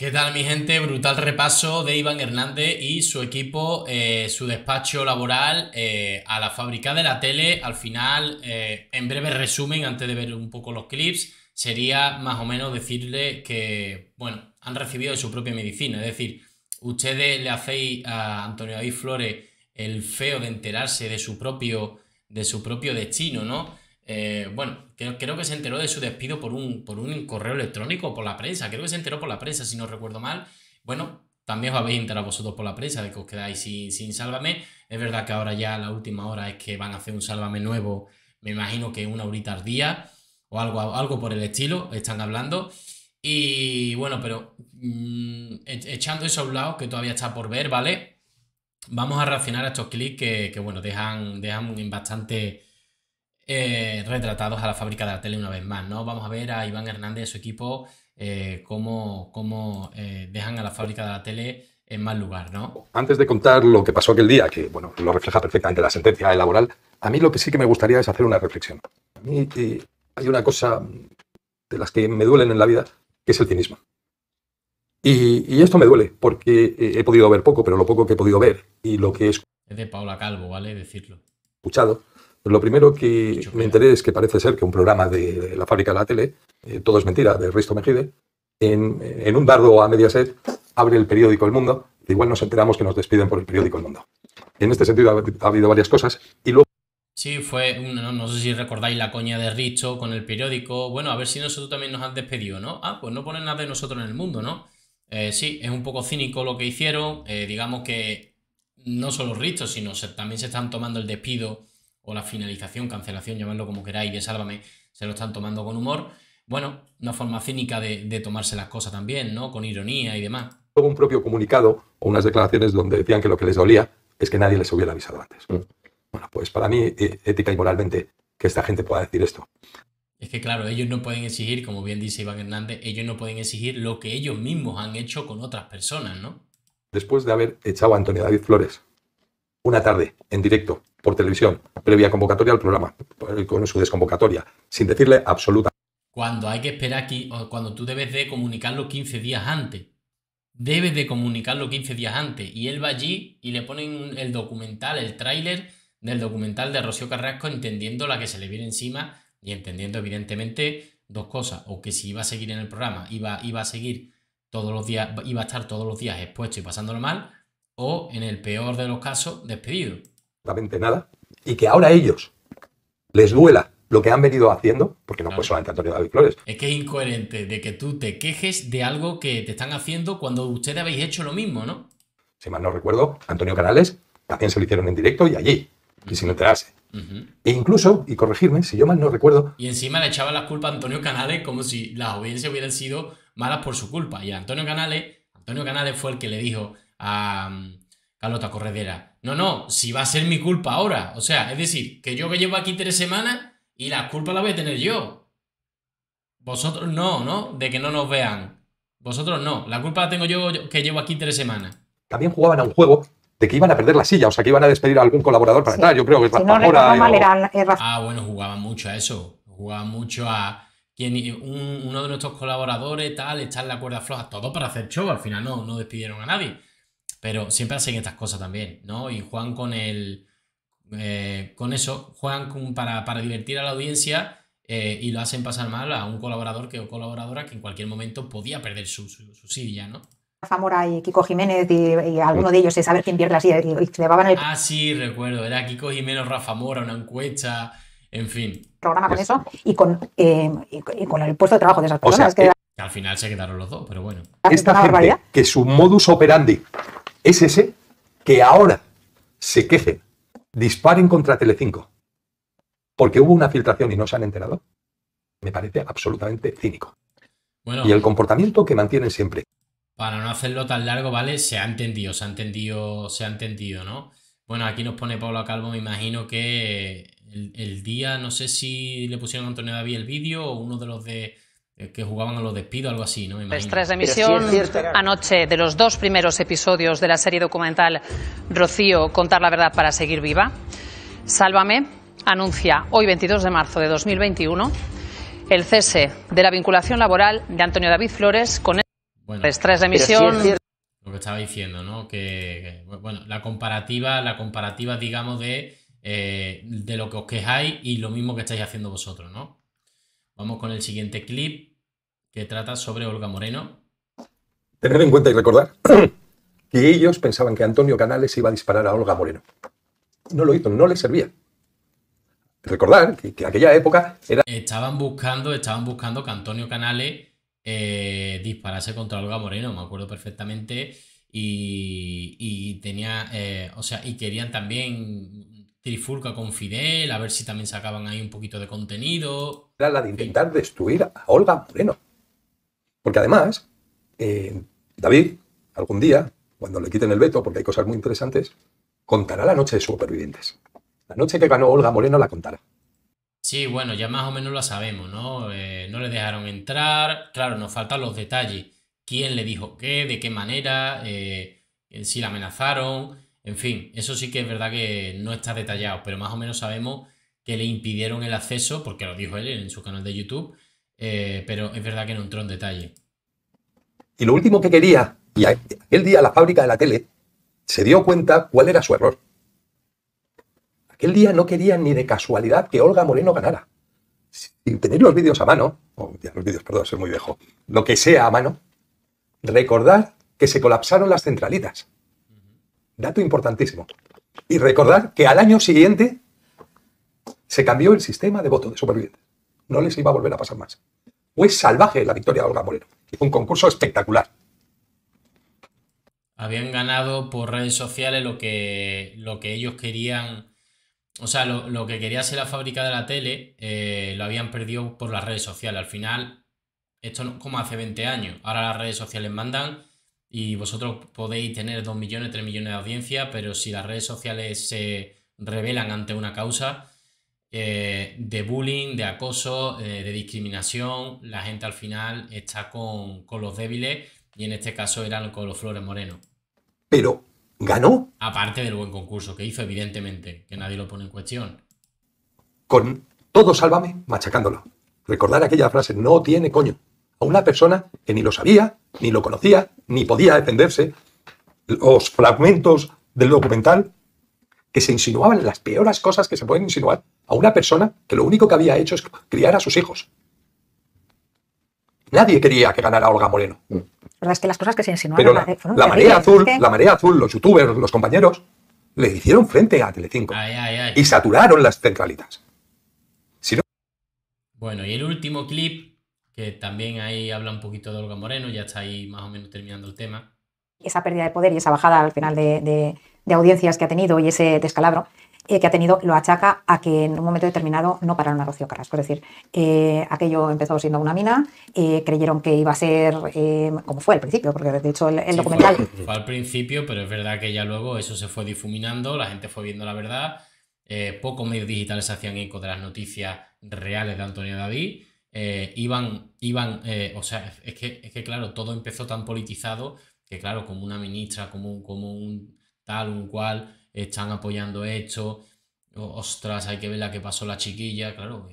¿Qué tal mi gente? Brutal repaso de Iván Hernández y su equipo, eh, su despacho laboral eh, a la fábrica de la tele. Al final, eh, en breve resumen, antes de ver un poco los clips, sería más o menos decirle que, bueno, han recibido su propia medicina. Es decir, ustedes le hacéis a Antonio David Flores el feo de enterarse de su propio, de su propio destino, ¿no? Eh, bueno, creo, que se enteró de su despido por un, por un correo electrónico, o por la prensa, creo que se enteró por la prensa, si no recuerdo mal. Bueno, también os habéis enterado vosotros por la prensa de que os quedáis sin, Sálvame. Es verdad que ahora ya la última hora es que van a hacer un Sálvame nuevo, me imagino que una horita al día o algo, algo por el estilo, están hablando. Y bueno, pero mm, e-, echando eso a un lado, que todavía está por ver, ¿vale? Vamos a reaccionar a estos clics que, bueno, dejan, dejan bastante eh, retratados a la fábrica de la tele una vez más, ¿no? Vamos a ver a Iván Hernández y su equipo eh, cómo, eh, dejan a la fábrica de la tele en mal lugar, ¿no? Antes de contar lo que pasó aquel día, que bueno, lo refleja perfectamente la sentencia laboral, a mí lo que sí que me gustaría es hacer una reflexión. A mí hay una cosa de las que me duelen en la vida, que es el cinismo. Y, y, esto me duele, porque he podido ver poco, pero lo poco que he podido ver y lo que es... Es de Paula Calvo, ¿vale? Decirlo. Escuchado, lo primero que me enteré es que parece ser que un programa de la fábrica de la tele, eh, todo es mentira, de Risto Mejide, en, un dardo a Mediaset abre el periódico El Mundo, igual nos enteramos que nos despiden por el periódico El Mundo. En este sentido ha, habido varias cosas y luego... Sí, fue, no, no, sé si recordáis la coña de Risto con el periódico. Bueno, a ver si nosotros también nos han despedido, ¿no? Ah, pues no ponen nada de nosotros en el mundo, ¿no? Eh, sí, es un poco cínico lo que hicieron. Eh, digamos que no solo Risto, sino también se están tomando el despido o la finalización, cancelación, llamadlo como queráis, de Sálvame, se lo están tomando con humor. Bueno, una forma cínica de, tomarse las cosas también, ¿no? Con ironía y demás. Hubo un propio comunicado o unas declaraciones donde decían que lo que les dolía es que nadie les hubiera avisado antes. Mm. Bueno, pues para mí, eh, ética y moralmente, que esta gente pueda decir esto. Es que claro, ellos no pueden exigir, como bien dice Iván Hernández, ellos no pueden exigir lo que ellos mismos han hecho con otras personas, ¿no? Después de haber echado a Antonio David Flores una tarde, en directo, por televisión, previa convocatoria al programa, con su desconvocatoria, sin decirle absoluta. Cuando hay que esperar aquí, cuando tú debes de comunicarlo 15 días antes. Debes de comunicarlo 15 días antes. Y él va allí y le ponen el documental, el tráiler del documental de Rocío Carrasco, entendiendo la que se le viene encima y entendiendo, evidentemente, dos cosas. O que si iba a seguir en el programa, iba, iba a seguir todos los días, iba a estar todos los días expuesto y pasándolo mal o, en el peor de los casos, despedido. Nada. Y que ahora ellos les duela lo que han venido haciendo, porque no fue solamente Antonio David Flores. Es que es incoherente de que tú te quejes de algo que te están haciendo cuando ustedes habéis hecho lo mismo, ¿no? Si mal no recuerdo, Antonio Canales también se lo hicieron en directo y allí, y sin enterarse. E incluso, y corregirme, si yo mal no recuerdo. Y encima le echaba las culpas a Antonio Canales como si las audiencias hubieran sido malas por su culpa. Y Antonio Canales, Antonio Canales fue el que le dijo, a mm, Carlota Corredera. No, no, si va a ser mi culpa ahora. O sea, es decir, que yo que llevo aquí tres semanas y la culpa la voy a tener yo. Vosotros no, ¿no? De que no nos vean. Vosotros no. La culpa la tengo yo que llevo aquí tres semanas. También jugaban a un juego de que iban a perder la silla, o sea, que iban a despedir a algún colaborador para entrar. Yo creo que es Ah, bueno, jugaban mucho a eso. Jugaban mucho a quien uno de nuestros colaboradores, tal, está la cuerda floja. Todo para hacer show. Al final no, no despidieron a nadie. Pero siempre hacen estas cosas también, ¿no? Y juegan con el. Eh, con eso, juegan para, para, divertir a la audiencia eh, y lo hacen pasar mal a un colaborador que, o colaboradora que en cualquier momento podía perder su, silla, ¿no? Rafa Mora y Kiko Jiménez y, alguno de ellos es saber quién pierde la silla y, llevaban el... Ah, sí, recuerdo, era Kiko Jiménez, Rafa Mora, una encuesta, en fin. Programa con eso y con, eh, con el puesto de trabajo de esas personas. que, al final se quedaron los dos, pero bueno. Esta gente que su modus operandi es ese que ahora se quejen, disparen contra Telecinco, porque hubo una filtración y no se han enterado, me parece absolutamente cínico. y el comportamiento que mantienen siempre. Para no hacerlo tan largo, ¿vale? Se ha entendido, se ha entendido, se ha entendido, ¿no? Bueno, aquí nos pone Pablo Calvo, me imagino que el, el día, no sé si le pusieron a Antonio David el vídeo o uno de los de eh, que jugaban a los despidos, algo así, ¿no? emisión anoche de los dos primeros episodios de la serie documental Rocío, Contar la Verdad para Seguir Viva, Sálvame anuncia hoy 22 de marzo de 2021 el cese de la vinculación laboral de Antonio David Flores con... el... Estrés pues de emisión... lo que estaba diciendo, ¿no? Que, bueno, la comparativa, la comparativa, digamos, de, eh, de lo que os quejáis y lo mismo que estáis haciendo vosotros, ¿no? Vamos con el siguiente clip que trata sobre Olga Moreno. Tener en cuenta y recordar que ellos pensaban que Antonio Canales iba a disparar a Olga Moreno. No lo hizo, no le servía. Recordar que, aquella época era... Estaban buscando, estaban buscando que Antonio Canales eh, disparase contra Olga Moreno, me acuerdo perfectamente. Y, tenía, eh, o sea, y querían también trifulca con Fidel, a ver si también sacaban ahí un poquito de contenido. Era la de intentar destruir a Olga Moreno. Porque además, eh, David, algún día, cuando le quiten el veto, porque hay cosas muy interesantes, contará la noche de supervivientes. La noche que ganó Olga Moreno la contará. Sí, bueno, ya más o menos la sabemos, ¿no? Eh, no le dejaron entrar, claro, nos faltan los detalles. ¿Quién le dijo qué? ¿De qué manera? Eh, si la amenazaron, en fin, eso sí que es verdad que no está detallado, pero más o menos sabemos que le impidieron el acceso, porque lo dijo él en su canal de YouTube, eh, pero es verdad que no entró en detalle. Y lo último que quería, y aquel día la fábrica de la tele se dio cuenta cuál era su error. Aquel día no quería ni de casualidad que Olga Moreno ganara. Sin tener los vídeos a mano, o los vídeos, perdón, soy muy viejo, lo que sea a mano, recordar que se colapsaron las centralitas. Dato importantísimo. Y recordar que al año siguiente se cambió el sistema de voto de supervivientes no les iba a volver a pasar más. Fue salvaje la victoria de Olga Moreno. un concurso espectacular. Habían ganado por redes sociales lo que, lo que ellos querían. O sea, lo, que quería ser la fábrica de la tele, eh, lo habían perdido por las redes sociales. Al final, esto como hace 20 años. Ahora las redes sociales mandan y vosotros podéis tener 2 millones, 3 millones de audiencia, pero si las redes sociales se revelan ante una causa, eh, de bullying, de acoso, eh, de discriminación. La gente al final está con, los débiles y en este caso eran con los Flores morenos Pero ganó. Aparte del buen concurso que hizo, evidentemente, que nadie lo pone en cuestión. Con todo sálvame machacándolo. Recordar aquella frase, no tiene coño. A una persona que ni lo sabía, ni lo conocía, ni podía defenderse. Los fragmentos del documental que se insinuaban las peores cosas que se pueden insinuar a una persona que lo único que había hecho es criar a sus hijos. Nadie quería que ganara Olga Moreno. Mm. es que las cosas que se insinuaron. la, marea azul, la marea azul, los youtubers, los compañeros, le hicieron frente a Telecinco y saturaron las centralitas. Bueno, y el último clip que también ahí habla un poquito de Olga Moreno, ya está ahí más o menos terminando el tema. Esa pérdida de poder y esa bajada al final de de audiencias que ha tenido y ese descalabro eh, que ha tenido lo achaca a que en un momento determinado no pararon a Rocío Carrasco. Es decir, eh, aquello empezó siendo una mina, eh, creyeron que iba a ser como fue al principio, porque de hecho el, documental... Fue, al principio, pero es verdad que ya luego eso se fue difuminando, la gente fue viendo la verdad, pocos medios digitales hacían eco de las noticias reales de Antonio David. iban, iban, o sea, es que, claro, todo empezó tan politizado que claro, como una ministra, como como un tal, un cual, están apoyando esto, ostras, hay que ver la que pasó la chiquilla, claro.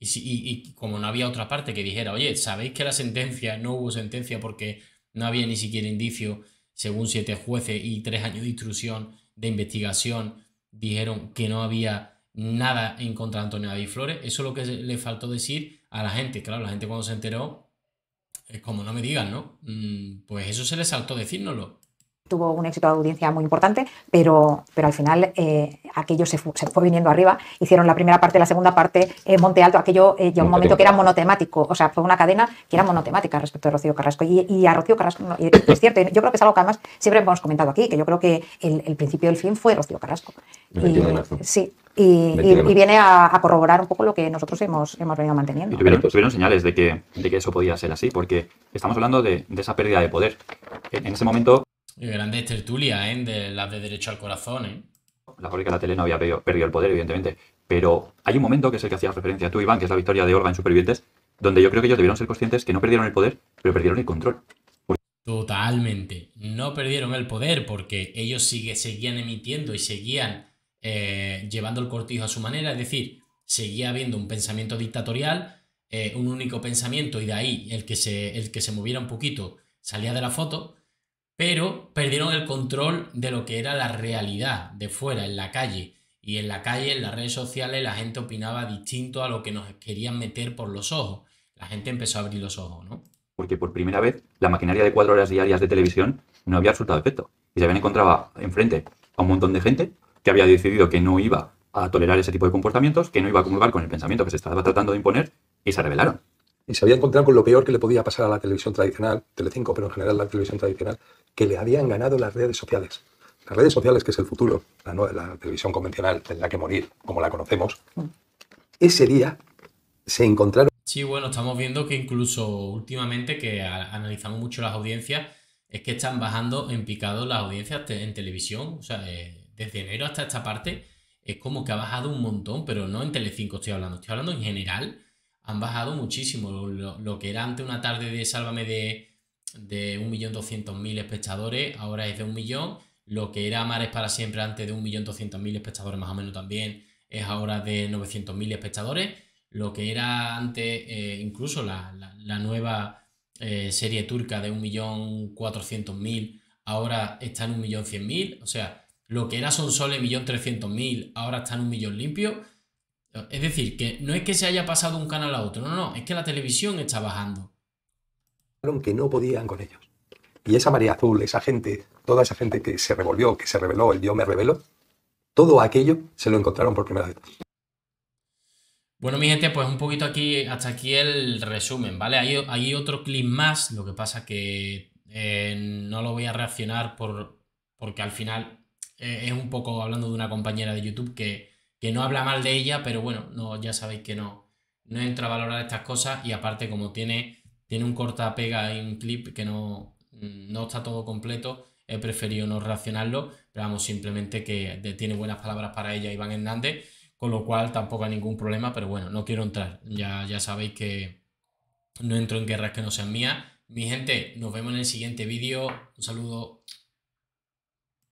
Y, como no había otra parte que dijera, oye, ¿sabéis que la sentencia, no hubo sentencia porque no había ni siquiera indicio, según siete jueces y tres años de instrucción, de investigación, dijeron que no había nada en contra de Antonio David Flores. Eso es lo que le faltó decir a la gente. Claro, la gente cuando se enteró, es como no me digan, ¿no? Mm, pues eso se le saltó decírnoslo tuvo un éxito de audiencia muy importante, pero, pero al final eh, aquello se, fue viniendo arriba. Hicieron la primera parte, la segunda parte, eh, Monte Alto, aquello eh, un momento que era monotemático, o sea, fue una cadena que era monotemática respecto de Rocío Carrasco. Y, a Rocío Carrasco, es cierto, yo creo que es algo que además siempre hemos comentado aquí, que yo creo que el, principio del fin fue Rocío Carrasco. Y, sí, y, viene a, corroborar un poco lo que nosotros hemos, hemos venido manteniendo. tuvieron, señales de que, de que eso podía ser así, porque estamos hablando de, esa pérdida de poder. en ese momento grandes tertulias, ¿eh? De las de derecho al corazón, ¿eh? La política de la tele no había perdido el poder, evidentemente. Pero hay un momento que es el que hacías referencia tú, Iván, que es la victoria de Orban en Supervivientes, donde yo creo que ellos debieron ser conscientes que no perdieron el poder, pero perdieron el control. Totalmente. No perdieron el poder porque ellos sigue, seguían emitiendo y seguían eh, llevando el cortijo a su manera, es decir, seguía habiendo un pensamiento dictatorial, eh, un único pensamiento, y de ahí el que, se, el que se moviera un poquito salía de la foto, pero perdieron el control de lo que era la realidad de fuera, en la calle. Y en la calle, en las redes sociales, la gente opinaba distinto a lo que nos querían meter por los ojos. La gente empezó a abrir los ojos, ¿no? Porque por primera vez la maquinaria de cuatro horas diarias de televisión no había resultado efecto. Y se habían encontrado enfrente a un montón de gente que había decidido que no iba a tolerar ese tipo de comportamientos, que no iba a comulgar con el pensamiento que se estaba tratando de imponer y se rebelaron y se había encontrado con lo peor que le podía pasar a la televisión tradicional, Telecinco, pero en general la televisión tradicional, que le habían ganado las redes sociales. Las redes sociales, que es el futuro, la, la televisión convencional tendrá que morir, como la conocemos. Ese día se encontraron... Sí, bueno, estamos viendo que incluso últimamente, que analizamos mucho las audiencias, es que están bajando en picado las audiencias en televisión. O sea, eh, desde enero hasta esta parte es como que ha bajado un montón, pero no en Telecinco estoy hablando, estoy hablando en general han bajado muchísimo. Lo, que era antes una tarde de Sálvame de, de 1.200.000 espectadores, ahora es de un millón. Lo que era Mares para siempre antes de 1.200.000 espectadores más o menos también es ahora de 900.000 espectadores. Lo que era antes eh, incluso la, nueva eh, serie turca de 1.400.000 ahora está en 1.100.000. O sea, lo que era Son Sole 1.300.000 ahora está en un millón limpio es decir, que no es que se haya pasado un canal a otro, no, no, es que la televisión está bajando. Que no podían con ellos. Y esa María azul, esa gente, toda esa gente que se revolvió, que se reveló, el dios me reveló, todo aquello se lo encontraron por primera vez. Bueno, mi gente, pues un poquito aquí, hasta aquí el resumen, ¿vale? Hay, otro clip más, lo que pasa que eh, no lo voy a reaccionar por, porque al final eh, es un poco hablando de una compañera de YouTube que que no habla mal de ella, pero bueno, no, ya sabéis que no, no entra a valorar estas cosas y aparte como tiene, tiene un corta pega y un clip que no, mm, no está todo completo, he preferido no reaccionarlo, pero vamos, simplemente que tiene buenas palabras para ella Iván Hernández, con lo cual tampoco hay ningún problema, pero bueno, no quiero entrar, ya, ya sabéis que no entro en guerras que no sean mías. Mi gente, nos vemos en el siguiente vídeo, un saludo.